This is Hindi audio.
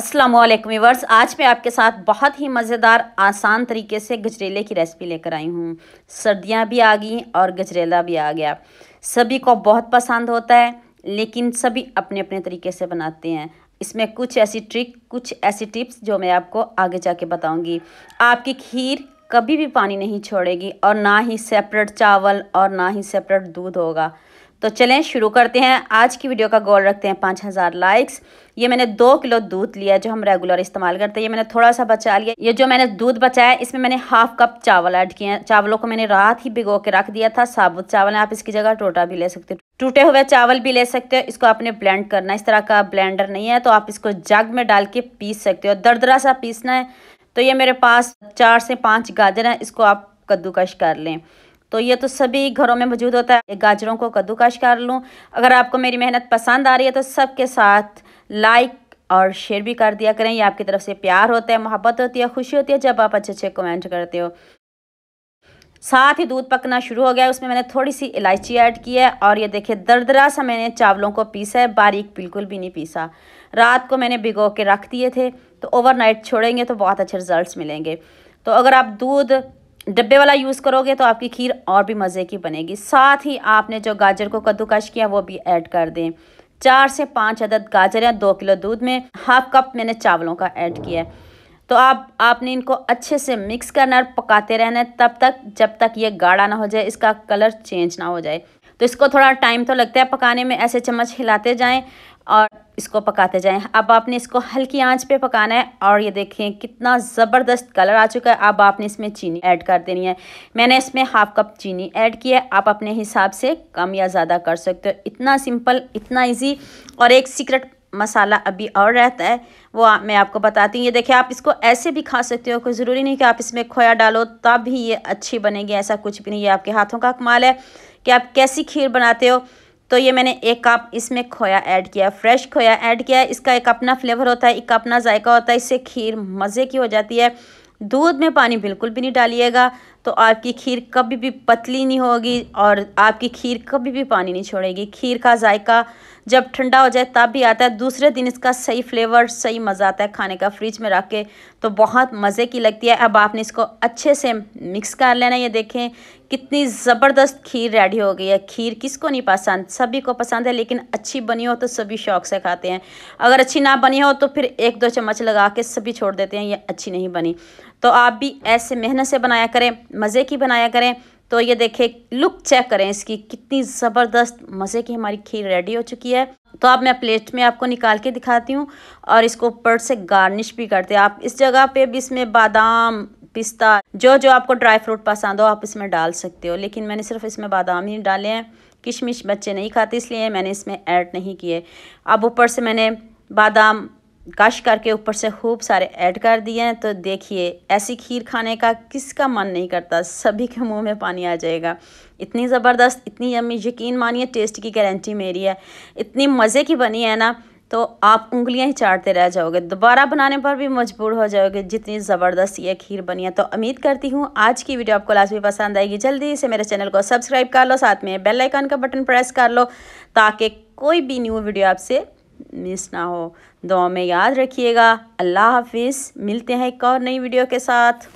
असलम वीवर्स आज मैं आपके साथ बहुत ही मज़ेदार आसान तरीके से गजरेले की रेसिपी लेकर आई हूँ सर्दियाँ भी आ गई और गजरेला भी आ गया सभी को बहुत पसंद होता है लेकिन सभी अपने अपने तरीके से बनाते हैं इसमें कुछ ऐसी ट्रिक कुछ ऐसी टिप्स जो मैं आपको आगे जाके बताऊँगी आपकी खीर कभी भी पानी नहीं छोड़ेगी और ना ही सेपरेट चावल और ना ही सेपरेट दूध होगा तो चलें शुरू करते हैं आज की वीडियो का गोल रखते हैं पाँच हज़ार लाइक्स ये मैंने दो किलो दूध लिया जो हम रेगुलर इस्तेमाल करते हैं ये मैंने थोड़ा सा बचा लिया ये जो मैंने दूध बचाया इसमें मैंने हाफ कप चावल ऐड किए हैं चावलों को मैंने रात ही भिगो के रख दिया था साबुत चावल आप इसकी जगह टोटा भी ले सकते हो टूटे हुए चावल भी ले सकते हो इसको आपने ब्लेंड करना इस तरह का ब्लेंडर नहीं है तो आप इसको जग में डाल के पीस सकते हो दरदरा सा पीसना है तो ये मेरे पास चार से पाँच गाजर हैं इसको आप कद्दूकश कर लें तो ये तो सभी घरों में मौजूद होता है गाजरों को कद्दूकाश कर लूँ अगर आपको मेरी मेहनत पसंद आ रही है तो सबके साथ लाइक और शेयर भी कर दिया करें ये आपकी तरफ से प्यार होता है मोहब्बत होती है खुशी होती है जब आप अच्छे अच्छे कमेंट करते हो साथ ही दूध पकना शुरू हो गया उसमें मैंने थोड़ी सी इलायची ऐड की है और ये देखिए दरदरा सा मैंने चावलों को पीसा है बारीक बिल्कुल भी नहीं पीसा रात को मैंने भिगो के रख दिए थे तो ओवरनाइट छोड़ेंगे तो बहुत अच्छे रिजल्ट्स मिलेंगे तो अगर आप दूध डब्बे वाला यूज़ करोगे तो आपकी खीर और भी मज़े की बनेगी साथ ही आपने जो गाजर को कद्दूकश किया वो भी ऐड कर दें चार से पाँच अदद गाजर या दो किलो दूध में हाफ कप मैंने चावलों का ऐड किया है तो आप आपने इनको अच्छे से मिक्स करना और पकाते रहना तब तक जब तक ये गाढ़ा ना हो जाए इसका कलर चेंज ना हो जाए तो इसको थोड़ा टाइम तो लगता है पकाने में ऐसे चम्मच हिलाते जाएँ और इसको पकाते जाएं अब आपने इसको हल्की आंच पे पकाना है और ये देखें कितना ज़बरदस्त कलर आ चुका है अब आपने इसमें चीनी ऐड कर देनी है मैंने इसमें हाफ़ कप चीनी ऐड किया है आप अपने हिसाब से कम या ज़्यादा कर सकते हो इतना सिंपल इतना इजी और एक सीक्रेट मसाला अभी और रहता है वो आ, मैं आपको बताती हूँ ये देखिए आप इसको ऐसे भी खा सकते हो कोई ज़रूरी नहीं कि आप इसमें खोया डालो तब भी ये अच्छी बनेगी ऐसा कुछ भी नहीं ये आपके हाथों का कमाल है कि आप कैसी खीर बनाते हो तो ये मैंने एक कप इसमें खोया ऐड किया फ्रेश खोया ऐड किया इसका एक अपना फ्लेवर होता है एक अपना जायका होता है इससे खीर मज़े की हो जाती है दूध में पानी बिल्कुल भी नहीं डालिएगा तो आपकी खीर कभी भी पतली नहीं होगी और आपकी खीर कभी भी पानी नहीं छोड़ेगी खीर का जायका जब ठंडा हो जाए तब भी आता है दूसरे दिन इसका सही फ्लेवर सही मज़ा आता है खाने का फ्रिज में रख के तो बहुत मज़े की लगती है अब आपने इसको अच्छे से मिक्स कर लेना ये देखें कितनी ज़बरदस्त खीर रेडी हो गई है खीर किसको नहीं पसंद सभी को पसंद है लेकिन अच्छी बनी हो तो सभी शौक से खाते हैं अगर अच्छी ना बनी हो तो फिर एक दो चम्मच लगा के सभी छोड़ देते हैं ये अच्छी नहीं बनी तो आप भी ऐसे मेहनत से बनाया करें मज़े की बनाया करें तो ये देखें लुक चेक करें इसकी कितनी ज़बरदस्त मज़े की हमारी खीर रेडी हो चुकी है तो अब मैं प्लेट में आपको निकाल के दिखाती हूँ और इसको ऊपर से गार्निश भी करते हैं आप इस जगह पे भी इसमें बादाम पिस्ता जो जो आपको ड्राई फ्रूट पसंद हो आप इसमें डाल सकते हो लेकिन मैंने सिर्फ इसमें बादाम ही डाले हैं किशमिश बच्चे नहीं खाते इसलिए मैंने इसमें ऐड नहीं किए अब ऊपर से मैंने बादाम कश करके ऊपर से खूब सारे ऐड कर दिए हैं तो देखिए ऐसी खीर खाने का किसका मन नहीं करता सभी के मुंह में पानी आ जाएगा इतनी ज़बरदस्त इतनी यमी यकीन मानिए टेस्ट की गारंटी मेरी है इतनी मज़े की बनी है ना तो आप उंगलियां ही चाटते रह जाओगे दोबारा बनाने पर भी मजबूर हो जाओगे जितनी ज़बरदस्त ये खीर बनी है तो उम्मीद करती हूँ आज की वीडियो आपको लाजमी पसंद आएगी जल्दी से मेरे चैनल को सब्सक्राइब कर लो साथ में बेल आइकन का बटन प्रेस कर लो ताकि कोई भी न्यू वीडियो आपसे मिस ना हो दुआ में याद रखिएगा अल्लाह हाफिज़ मिलते हैं एक और नई वीडियो के साथ